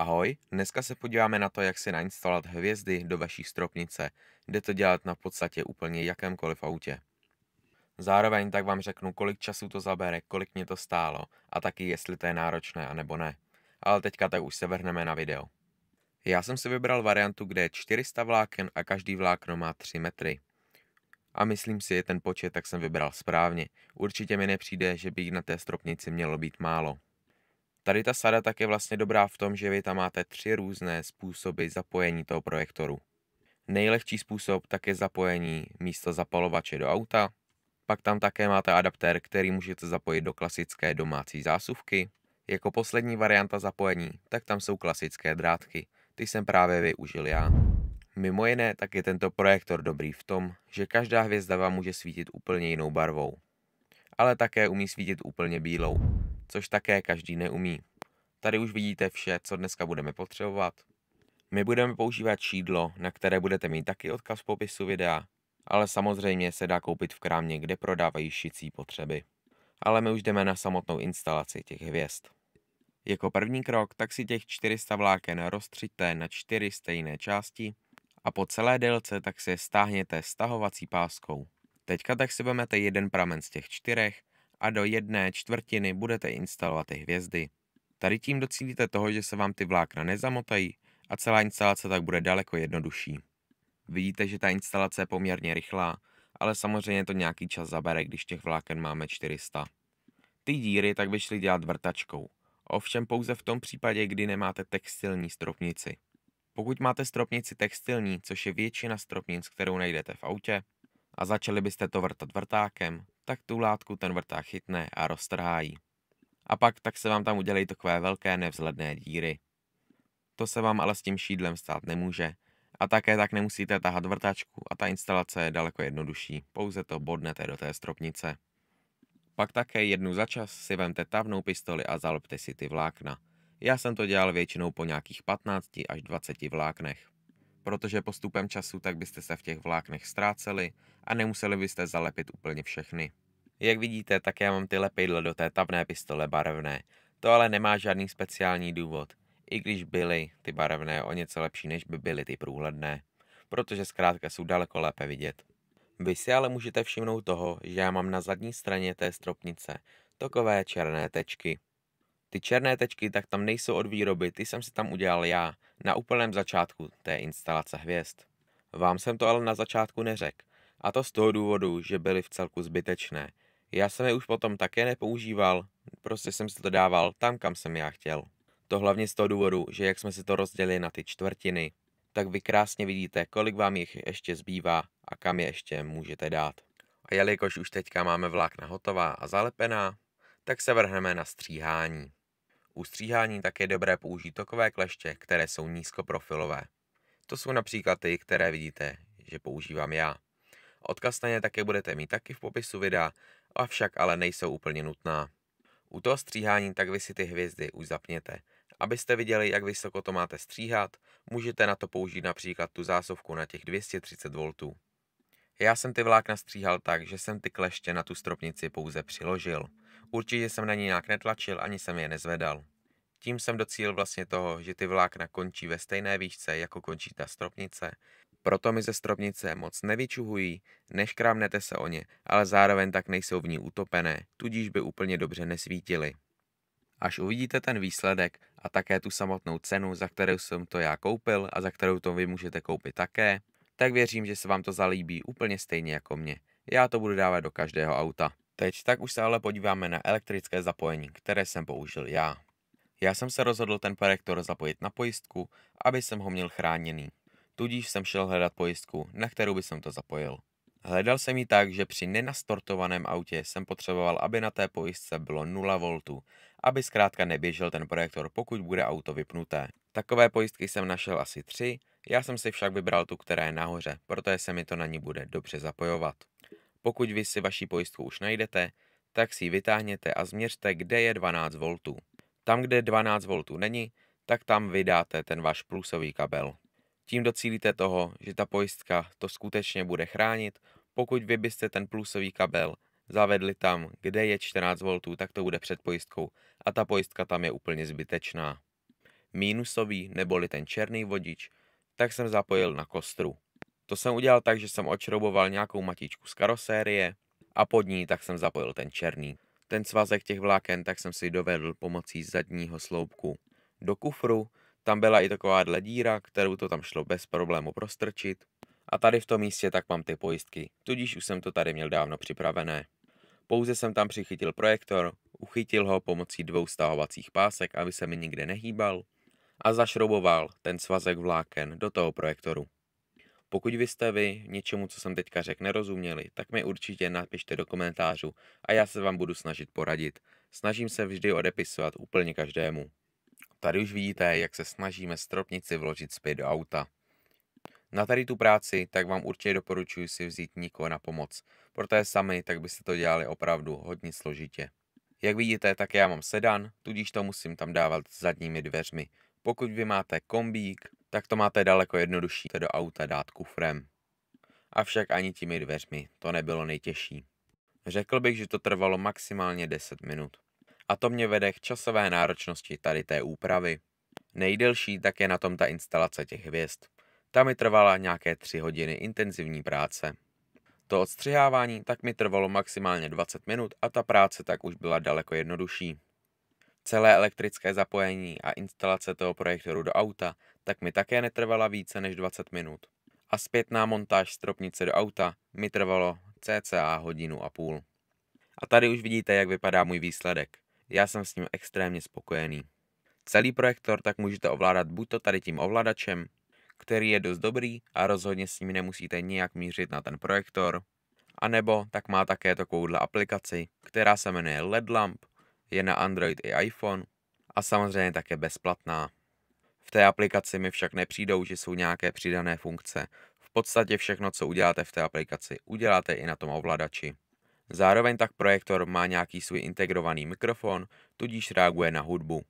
Ahoj, dneska se podíváme na to, jak si nainstalovat hvězdy do vaší stropnice. Jde to dělat na podstatě úplně jakémkoliv autě. Zároveň tak vám řeknu, kolik času to zabere, kolik mě to stálo a taky jestli to je náročné a nebo ne. Ale teďka tak už se vrhneme na video. Já jsem si vybral variantu, kde je 400 vláken a každý vlákno má 3 metry. A myslím si, je ten počet, tak jsem vybral správně. Určitě mi nepřijde, že by na té stropnici mělo být málo. Tady ta sada tak je vlastně dobrá v tom, že vy tam máte tři různé způsoby zapojení toho projektoru. Nejlehčí způsob tak je zapojení místo zapalovače do auta, pak tam také máte adaptér, který můžete zapojit do klasické domácí zásuvky. Jako poslední varianta zapojení, tak tam jsou klasické drátky, ty jsem právě využil já. Mimo jiné, tak je tento projektor dobrý v tom, že každá hvězda vám může svítit úplně jinou barvou. Ale také umí svítit úplně bílou, což také každý neumí. Tady už vidíte vše, co dneska budeme potřebovat. My budeme používat šídlo, na které budete mít taky odkaz v popisu videa, ale samozřejmě se dá koupit v krámě, kde prodávají šicí potřeby. Ale my už jdeme na samotnou instalaci těch hvězd. Jako první krok tak si těch 400 vláken rozstřiďte na čtyři stejné části a po celé délce tak si je stáhněte stahovací páskou. Teďka tak si vezmete jeden pramen z těch čtyřech a do jedné čtvrtiny budete instalovat ty hvězdy. Tady tím docílíte toho, že se vám ty vlákna nezamotají a celá instalace tak bude daleko jednodušší. Vidíte, že ta instalace je poměrně rychlá, ale samozřejmě to nějaký čas zabere, když těch vláken máme 400. Ty díry tak vyšly dělat vrtačkou, ovšem pouze v tom případě, kdy nemáte textilní stropnici. Pokud máte stropnici textilní, což je většina stropnic, kterou najdete v autě, a začali byste to vrtat vrtákem, tak tu látku ten vrták chytne a jí. A pak tak se vám tam udělají takové velké nevzhledné díry. To se vám ale s tím šídlem stát nemůže a také tak nemusíte tahat vrtačku a ta instalace je daleko jednodušší, pouze to bodnete do té stropnice. Pak také jednu za čas si vemte tavnou pistoli a zalpte si ty vlákna. Já jsem to dělal většinou po nějakých 15 až 20 vláknech protože postupem času tak byste se v těch vláknech ztráceli a nemuseli byste zalepit úplně všechny. Jak vidíte, tak já mám ty lepidla do té tavné pistole barevné. To ale nemá žádný speciální důvod, i když byly ty barevné o něco lepší, než by byly ty průhledné, protože zkrátka jsou daleko lépe vidět. Vy si ale můžete všimnout toho, že já mám na zadní straně té stropnice takové černé tečky. Ty černé tečky tak tam nejsou od výroby, ty jsem si tam udělal já, na úplném začátku té instalace hvězd. Vám jsem to ale na začátku neřekl, a to z toho důvodu, že byly v celku zbytečné. Já jsem je už potom také nepoužíval, prostě jsem si to dával tam, kam jsem já chtěl. To hlavně z toho důvodu, že jak jsme si to rozdělili na ty čtvrtiny, tak vy krásně vidíte, kolik vám jich ještě zbývá a kam je ještě můžete dát. A jelikož už teďka máme vlákna hotová a zalepená, tak se vrhneme na stříhání. U stříhání tak je dobré použít tokové kleště, které jsou nízkoprofilové. To jsou například ty, které vidíte, že používám já. Odkaz na ně také budete mít taky v popisu videa, avšak ale nejsou úplně nutná. U toho stříhání tak vy si ty hvězdy už zapněte. Abyste viděli, jak vysoko to máte stříhat, můžete na to použít například tu zásuvku na těch 230 V. Já jsem ty vlákna stříhal tak, že jsem ty kleště na tu stropnici pouze přiložil. Určitě jsem na ní nějak netlačil, ani jsem je nezvedal. Tím jsem docíl vlastně toho, že ty vlákna končí ve stejné výšce, jako končí ta stropnice. Proto mi ze stropnice moc nevyčuhují, neškrámnete se o ně, ale zároveň tak nejsou v ní utopené, tudíž by úplně dobře nesvítily. Až uvidíte ten výsledek a také tu samotnou cenu, za kterou jsem to já koupil a za kterou to vy můžete koupit také, tak věřím, že se vám to zalíbí úplně stejně jako mě. Já to budu dávat do každého auta. Teď tak už se ale podíváme na elektrické zapojení, které jsem použil já. Já jsem se rozhodl ten projektor zapojit na pojistku, aby jsem ho měl chráněný. Tudíž jsem šel hledat pojistku, na kterou by jsem to zapojil. Hledal jsem ji tak, že při nenastortovaném autě jsem potřeboval, aby na té pojistce bylo 0V, aby zkrátka neběžel ten projektor, pokud bude auto vypnuté. Takové pojistky jsem našel asi tři, já jsem si však vybral tu, která je nahoře, protože se mi to na ní bude dobře zapojovat. Pokud vy si vaši pojistku už najdete, tak si ji vytáhněte a změřte, kde je 12 V. Tam, kde 12 V není, tak tam vydáte ten váš plusový kabel. Tím docílíte toho, že ta pojistka to skutečně bude chránit. Pokud vy byste ten plusový kabel zavedli tam, kde je 14 V, tak to bude před pojistkou a ta pojistka tam je úplně zbytečná. Mínusový neboli ten černý vodič, tak jsem zapojil na kostru. To jsem udělal tak, že jsem očrouboval nějakou matičku z karosérie a pod ní tak jsem zapojil ten černý. Ten svazek těch vláken tak jsem si dovedl pomocí zadního sloupku do kufru, tam byla i taková díra, kterou to tam šlo bez problému prostrčit. A tady v tom místě tak mám ty pojistky, tudíž už jsem to tady měl dávno připravené. Pouze jsem tam přichytil projektor, uchytil ho pomocí dvou stahovacích pásek, aby se mi nikde nehýbal a zašrouboval ten svazek vláken do toho projektoru. Pokud vy jste vy něčemu, co jsem teďka řekl, nerozuměli, tak mi určitě napište do komentářů a já se vám budu snažit poradit. Snažím se vždy odepisovat úplně každému. Tady už vidíte, jak se snažíme stropnici vložit zpět do auta. Na tady tu práci tak vám určitě doporučuji si vzít nikoho na pomoc, protože sami tak byste to dělali opravdu hodně složitě. Jak vidíte, tak já mám sedan, tudíž to musím tam dávat zadními dveřmi. Pokud vy máte kombík, tak to máte daleko jednodušší do auta dát kufrem. Avšak ani těmi dveřmi to nebylo nejtěžší. Řekl bych, že to trvalo maximálně 10 minut. A to mě vede k časové náročnosti tady té úpravy. Nejdelší tak je na tom ta instalace těch hvězd. Ta mi trvala nějaké 3 hodiny intenzivní práce. To odstřihávání tak mi trvalo maximálně 20 minut a ta práce tak už byla daleko jednodušší. Celé elektrické zapojení a instalace toho projektoru do auta tak mi také netrvala více než 20 minut. A zpětná montáž stropnice do auta mi trvalo cca hodinu a půl. A tady už vidíte, jak vypadá můj výsledek. Já jsem s ním extrémně spokojený. Celý projektor tak můžete ovládat buď to tady tím ovladačem, který je dost dobrý a rozhodně s ním nemusíte nijak mířit na ten projektor, anebo tak má také takovouhle aplikaci, která se jmenuje LED Lamp je na Android i iPhone a samozřejmě také bezplatná. V té aplikaci mi však nepřijdou, že jsou nějaké přidané funkce. V podstatě všechno, co uděláte v té aplikaci, uděláte i na tom ovladači. Zároveň tak projektor má nějaký svůj integrovaný mikrofon, tudíž reaguje na hudbu.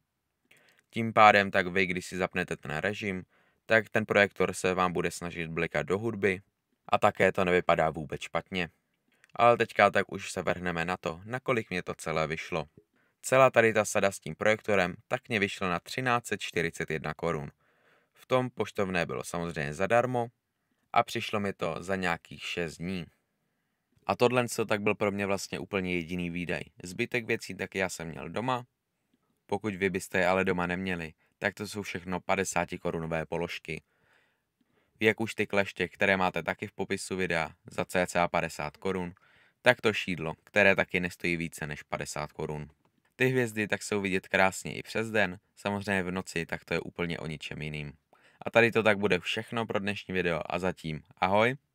Tím pádem tak vy, když si zapnete ten režim, tak ten projektor se vám bude snažit blikat do hudby a také to nevypadá vůbec špatně. Ale teďka tak už se vrhneme na to, nakolik mě to celé vyšlo. Celá tady ta sada s tím projektorem tak mě vyšla na 1341 korun. V tom poštovné bylo samozřejmě zadarmo a přišlo mi to za nějakých 6 dní. A tohle tak byl pro mě vlastně úplně jediný výdaj. Zbytek věcí tak já jsem měl doma. Pokud vy byste je ale doma neměli, tak to jsou všechno 50 korunové položky. Jak už ty kleště, které máte taky v popisu videa za cca 50 korun, tak to šídlo, které taky nestojí více než 50 korun. Ty hvězdy tak jsou vidět krásně i přes den, samozřejmě v noci, tak to je úplně o ničem jiným. A tady to tak bude všechno pro dnešní video a zatím ahoj!